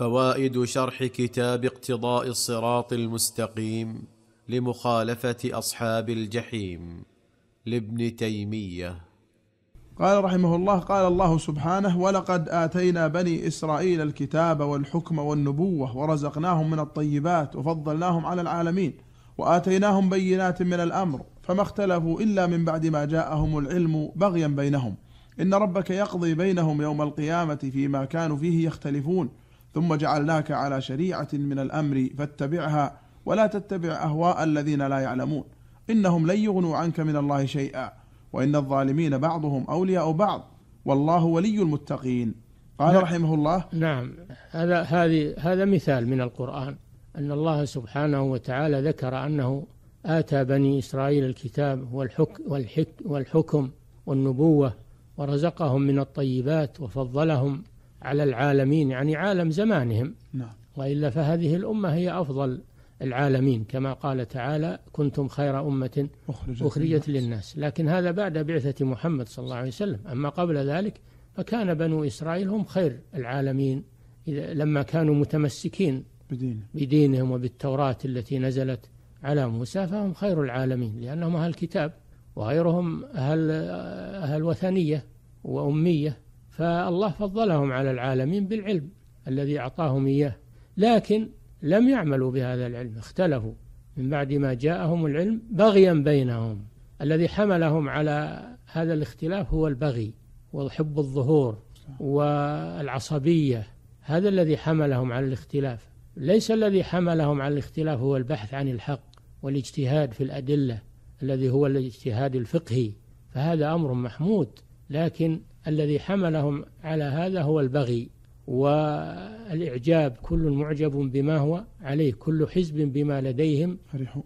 فوائد شرح كتاب اقتضاء الصراط المستقيم لمخالفه اصحاب الجحيم لابن تيميه قال رحمه الله قال الله سبحانه ولقد اتينا بني اسرائيل الكتاب والحكم والنبوه ورزقناهم من الطيبات وفضلناهم على العالمين واتيناهم بينات من الامر فما اختلفوا الا من بعد ما جاءهم العلم بغيا بينهم ان ربك يقضي بينهم يوم القيامه فيما كانوا فيه يختلفون ثم جعلناك على شريعة من الأمر فاتبعها ولا تتبع أهواء الذين لا يعلمون إنهم لن يغنوا عنك من الله شيئا وإن الظالمين بعضهم أولياء بعض والله ولي المتقين قال نعم رحمه الله نعم هذا هذه هذا مثال من القرآن أن الله سبحانه وتعالى ذكر أنه آتى بني إسرائيل الكتاب والحك والحك والحكم والنبوة ورزقهم من الطيبات وفضلهم على العالمين يعني عالم زمانهم نعم. وإلا فهذه الأمة هي أفضل العالمين كما قال تعالى كنتم خير أمة أخرجت, أخرجت للناس لكن هذا بعد بعثة محمد صلى الله عليه وسلم أما قبل ذلك فكان بنو إسرائيل هم خير العالمين إذا لما كانوا متمسكين بدينهم وبالتوراة التي نزلت على موسى فهم خير العالمين لأنهم أهل الكتاب وغيرهم أهل, أهل وثنية وأمية فالله فضلهم على العالمين بالعلم الذي أعطاهم إياه لكن لم يعملوا بهذا العلم اختلفوا من بعد ما جاءهم العلم بغيا بينهم الذي حملهم على هذا الاختلاف هو البغي وحب الظهور والعصبية هذا الذي حملهم على الاختلاف ليس الذي حملهم على الاختلاف هو البحث عن الحق والاجتهاد في الأدلة الذي هو الاجتهاد الفقهي فهذا أمر محمود لكن الذي حملهم على هذا هو البغي والإعجاب كل معجب بما هو عليه كل حزب بما لديهم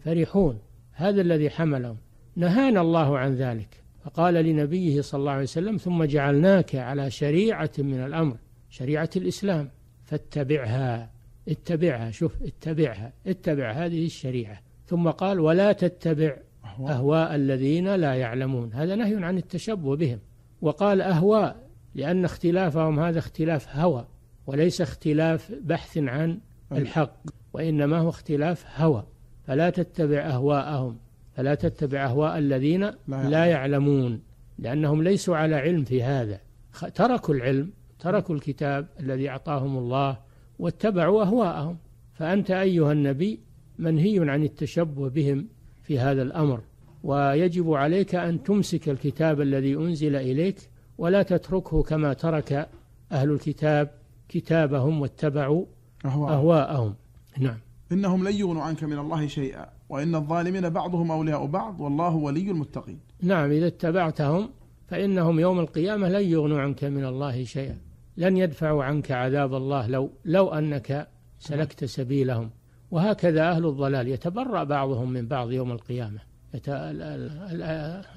فرحون هذا الذي حملهم نهانا الله عن ذلك فقال لنبيه صلى الله عليه وسلم ثم جعلناك على شريعة من الأمر شريعة الإسلام فاتبعها اتبعها شوف اتبعها اتبع هذه الشريعة ثم قال ولا تتبع أهواء الذين لا يعلمون هذا نهي عن التشبه بهم وقال أهواء لأن اختلافهم هذا اختلاف هوى وليس اختلاف بحث عن الحق وإنما هو اختلاف هوى فلا تتبع أهواءهم فلا تتبع أهواء الذين لا يعلمون لأنهم ليسوا على علم في هذا تركوا العلم تركوا الكتاب الذي أعطاهم الله واتبعوا أهواءهم فأنت أيها النبي منهي عن التشبه بهم في هذا الأمر ويجب عليك أن تمسك الكتاب الذي أنزل إليك ولا تتركه كما ترك أهل الكتاب كتابهم واتبعوا أهواءهم, أهواءهم. نعم إنهم لن يغنوا عنك من الله شيئا وإن الظالمين بعضهم أولياء بعض والله ولي المتقين نعم إذا اتبعتهم فإنهم يوم القيامة لن يغنوا عنك من الله شيئا لن يدفعوا عنك عذاب الله لو لو أنك سلكت سبيلهم وهكذا أهل الضلال يتبرأ بعضهم من بعض يوم القيامة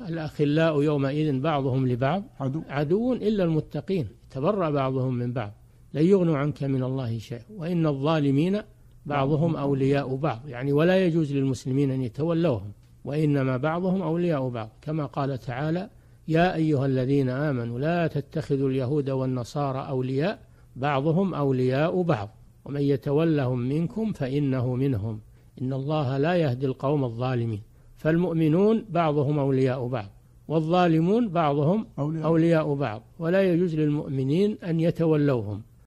الأخلاء يومئذ بعضهم لبعض عدو, عدو إلا المتقين تبرأ بعضهم من بعض لن يغنوا عنك من الله شيء وإن الظالمين بعضهم أولياء بعض يعني ولا يجوز للمسلمين أن يتولوهم وإنما بعضهم أولياء بعض كما قال تعالى يا أيها الذين آمنوا لا تتخذوا اليهود والنصارى أولياء بعضهم أولياء بعض ومن يتولهم منكم فإنه منهم إن الله لا يهدي القوم الظالمين فالمؤمنون بعضهم أولياء بعض والظالمون بعضهم أولياء, أولياء بعض ولا يجوز للمؤمنين أن يتولوهم